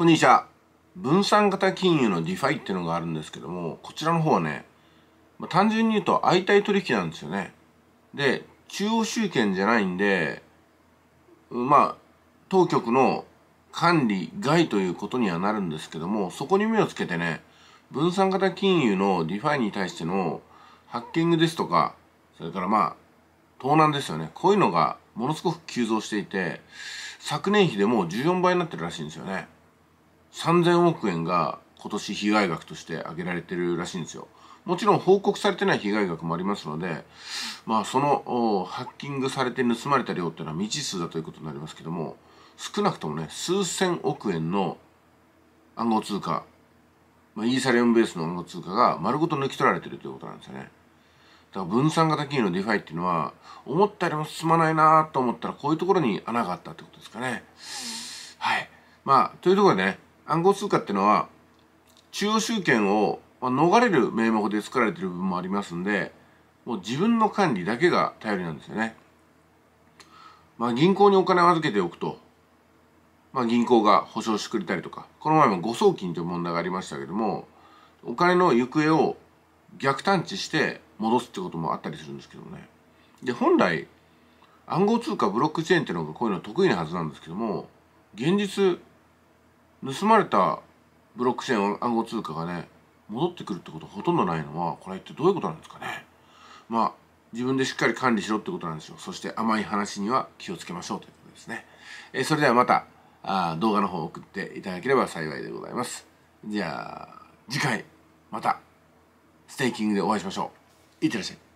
こんにちは。分散型金融の DeFi っていうのがあるんですけども、こちらの方はね、まあ、単純に言うと相対取引なんですよね。で、中央集権じゃないんで、まあ、当局の管理外ということにはなるんですけども、そこに目をつけてね、分散型金融の DeFi に対してのハッキングですとか、それからまあ、盗難ですよね。こういうのがものすごく急増していて、昨年比でもう14倍になってるらしいんですよね。3000億円が今年被害額として挙げられてるらしいんですよ。もちろん報告されてない被害額もありますので、まあ、そのハッキングされて盗まれた量っていうのは未知数だということになりますけども少なくともね数千億円の暗号通貨、まあ、イーサリアムベースの暗号通貨が丸ごと抜き取られてるということなんですよね。だから分散型金融のディファイっていうのは思ったよりも進まないなと思ったらこういうところに穴があったってことですかね。はい。まあというところでね暗号通貨っていうのは中央集権を逃れる名目で作られてる部分もありますんでもう自分の管理だけが頼りなんですよね。まあ、銀行にお金を預けておくと、まあ、銀行が保証してくれたりとかこの前も誤送金という問題がありましたけどもお金の行方を逆探知して戻すってこともあったりするんですけどもね。で本来暗号通貨ブロックチェーンっていうのがこういうの得意なはずなんですけども現実盗まれたブロックチェーン暗号通貨がね戻ってくるってことほとんどないのはこれってどういうことなんですかねまあ自分でしっかり管理しろってことなんでしょうそして甘い話には気をつけましょうということですね、えー、それではまたあ動画の方を送っていただければ幸いでございますじゃあ次回またステーキングでお会いしましょういってらっしゃい